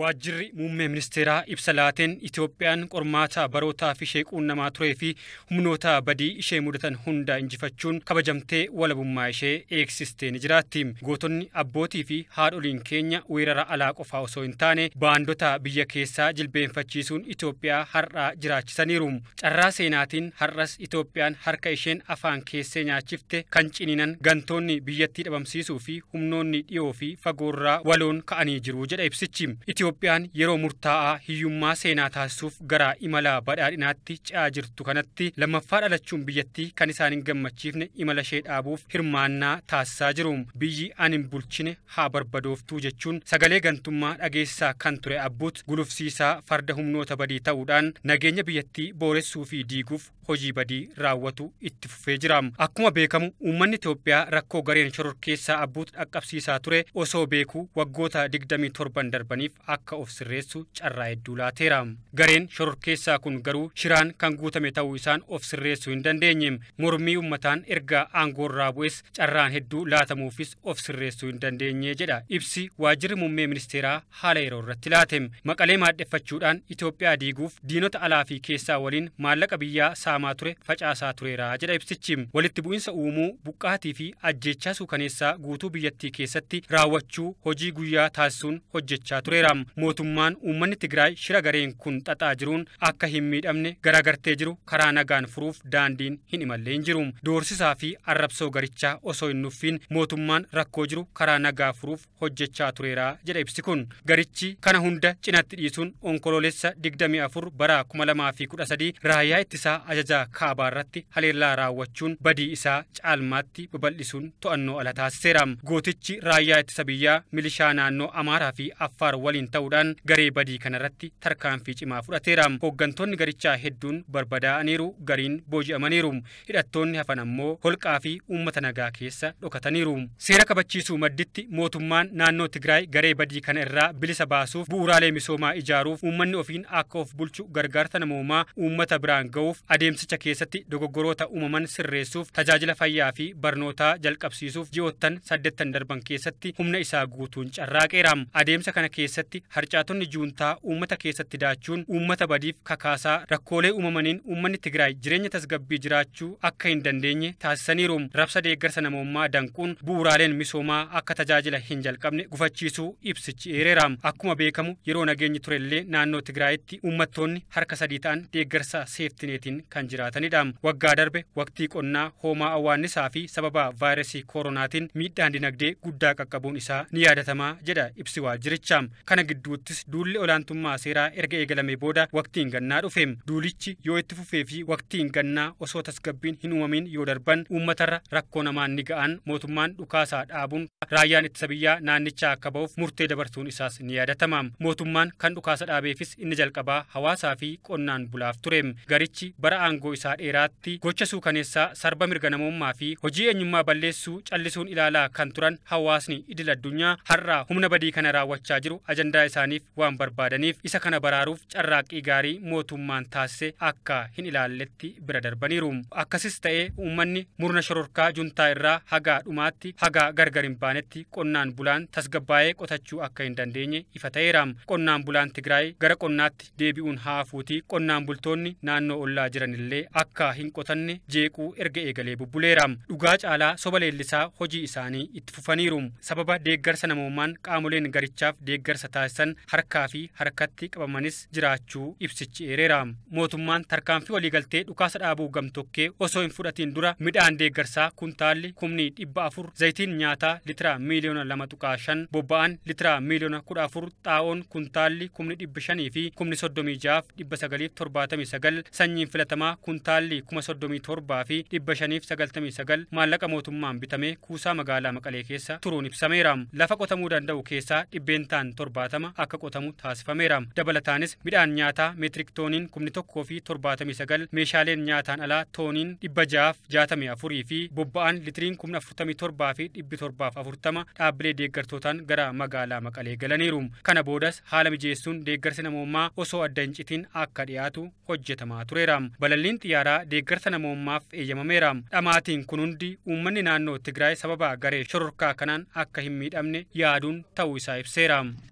Waajjirri muummee ministeeraa ibsa laateen Itoophiyaan qormaata barootaaf ishee quunnamaa turee fi humnoota badii ishee mudatan hunda injifachuun kabajamtee walabummaa ishee eegsistee ni jiraatti. Gootonni abbootii fi haadholiin keenya weerara alaa qofaa osoo hin taane baandota biyya keessaa jilbeenfachiisuun Itoophiyaa har'aa jiraachisaniiru. Carraa seenaatiin har'as Itoophiyaan harka isheen afaan keessee nyaachifte kan ciniinan gantoonni biyyattii dhabamsiisuu fi humnoonni dhiyoo fi fagoorraa waloon ka'anii jiru jedha ibsichi. Itoophiyaan yeroo murtaa'aa hiyyummaa seenaa taasisuuf gara imalaa badhaadhinaatti ce'aa jirtu kanatti lammaffaa dhalachuun biyyattii kan isaaniin gammachiifne imala ishee dhaabuuf hirmaannaa taasisaa jiru. Biyyi aniin hin bulchine haa barbadooftuu jechuun sagalee gantummaa dhageessisaa kan ture abbuut gulufsiisaa farda humnoota badii ta'uudhaan nageenya biyyattii booressuu fi diiguuf hojii badii raawwatu itti fufee jira. Akkuma beekamu uummanni Itoophiyaa rakkoo gareen shororkeessaa abbuut dhaqqabsiisaa ture osoo beekuu waggoota darbaniif akka of sirreessu carraa hedduu laateera gareen shororkeessaa kun garuu shiraan kan guutame ta'uu isaan of sirreessu hin dandeenye mormii ummataan erga aangoorraa bu'es carraan hedduu laatamuufis of sirreessu hin dandeenye jedha ibsi waajjirri muummee ministeeraa haala yeroo irratti laate maqalee maadheffachuudhaan Itoophiyaa diiguuf diinota alaa fi keessaa waliin maallaqa biyyaa saamaa ture facaasaa tureera jedha ibsichi walitti bu'insa uumuu buqqaatii fi ajjeechaa suukaneessaa guutuu biyyattii keessatti raawwachuu hojii guyyaa taasisuun hojjechaa tureera. mootummaan uummanni Tigraay shira gareen kun xaxaa jiruun akka hin miidhamne garaagartee jiru karaa nagaan furuuf daandiin hin imallee hin jiru. Doorsisaa fi arrabsoo garichaa osoo hin nuffiin mootummaan rakkoo jiru karaa nagaa furuuf hojjechaa tureera jedha ibsi kun. Garichi kana hunda cinatti dhiisuun onkoloolessa 24 bara 2013 raayyaa ittisaa ajajaa kaabaa irratti haleellaa raawwachuun badii isaa caalmaatti babal'isuun to'annoo ala taasiseera. Gootichi raayyaa ittisa biyyaa milishaa naannoo Amaaraa fi Affaar waliin ta'uudhaan garee badii irratti tarkaanfii cimaa fudhateera. Hooggantoonni garichaa hedduun barbadaa'aniiru gariin booji'amaniiru. Hidhattoonni hafan ammoo holqaa fi uummata nagaa keessa dhokataniiru. Seera kabachiisuu madditti mootummaan naannoo Tigraay garee badii kana irraa bilisa baasuuf bu'uuraalee misoomaa ijaaruuf uummanni ofiin akka of bulchu gargaarta namoomaa uummata biraan ga'uuf adeemsicha keessatti dogoggoroota uumaman sirreessuuf tajaajila fayyaa fi barnootaa jalqabsiisuuf ji'oottan saddeettan darban keessatti humna isaa guutuun carraaqeera. Adeemsa harcaatonni juuntaa uummata keessatti daachuun uummata badiif kakaasaa rakkoolee uumamaniin uummanni Tigraay jireenya tasgabbii jiraachuu akka hin dandeenye taasisaniiruum rabsa deeggarsa namoommaa danquun bu'uuraaleen misoomaa akka tajaajila hin jalqabne gufachiisuu ibsichi eereeraam. Akkuma beekamu yeroo nageenyi turellee naannoo Tigraayitti uummattoonni harka sadii ta'an deeggarsa seeftineetiin kan jiraatanidha. Waggaa darbe waqtii qonnaa hoomaa awwaannisaa fi sababa vaayirasii koronaatiin miidhaan dinagdee guddaa qaqqabuun isaa ni yaadatamaa jedha ibsi gidduuttis duulli olaantummaa seeraa erga eegalame booda waqtiin gannaa dhufeem duulichi yoo itti fufee fi waqtiin gannaa osoo tasgabbiin hin uumamiin yoo darban uummatarra rakkoo namaan ni ga'an mootummaan dhukaasaa dhaabuun raayyaan ittisa biyyaa naannichaa akka ba'uuf murtee dabarsuun isaas ni yaadatama mootummaan kan dhukaasa dhaabeefis inni jalqabaa hawaasaa fi qonnaan bulaaf tureem garichi bara aangoo isaa dheeraatti gocha suukaneessaa sarba mirga namoommaa fi hojii eenyummaa balleessuu callisuun ilaalaa kan turan hawaasni idil addunyaa har'aa humna badii kana raawwachaa jiru isaaniif waan barbaadaniif isa kana baraaruuf carraaqqii gaarii mootummaan taasise akka hin ilaalletti bira darbaniiru. Akkasis ta'ee uummanni murna shororkaa juntaa irraa haga dhumaatti haga gargar hin baanetti qonnaan bulaan tasgabbaa'ee qotachuu akka hin dandeenye ifa ta'eera. Qonnaan bulaan Tigraay gara qonnaatti deebi'uun haa afuutii qonnaan bultoonni naannoo ollaa jiranillee akka hin qotanne jeequu erga eegalee bubbuleera. Dhugaa caalaa soba leellisaa hojii isaanii itti fufaniiru. Sababa deeggarsa namoomaan qaamoleen garichaaf deeggarsa taasisan harkaa fi harkatti qabamanis jiraachuu ibsichi eereera. Mootummaan tarkaanfii waliigaltee dhukaasa dhaabuu gamtokkee osoo hin fudhatiin dura midhaan deeggarsaa kuntaalli kumni dhibba afur zayitiin nyaataa litira miiliyoona lama tuqaa shan bobba'an litira miiliyoona kudha afur xaa'oon kuntaalli kumni dhibba shanii fi kumni soddomii jaaf dhibba sagaliif torbaatamii sagal sanyiin filatamaa kuntaalli kuma soddomii torbaa fi dhibba shaniif sagaltamii sagal maallaqa mootummaan bitamee kuusaa magaalaa maqalee keessa turuun ibsameera. Lafa qotamuu danda'u keessaa dhibbeentaan torbaata. akka qotamu taasifameera. Dabalataanis midhaan nyaataa meetirik tooniin kumni fi torbaatamii sagal meeshaaleen nyaataan alaa tooniin dhibba jaaf jaatamii afurii fi bobba'aan litiriin kumna afurtamii fi dhibbi torbaaf afurtama dhaabbilee deeggartootaan gara magaalaa maqalee galaniiru. Kana boodas haala mijeessuun deeggarsa namoommaa osoo adda hin akka dhiyaatu hojjetamaa tureera. Balalliin xiyyaaraa deeggarsa namoommaaf eeyyamameera. Dhamaatiin kun hundi uummanni naannoo Tigraay sababa garee shororkaa kanaan akka hin miidhamne yaaduun ta'uu isaa ibseera.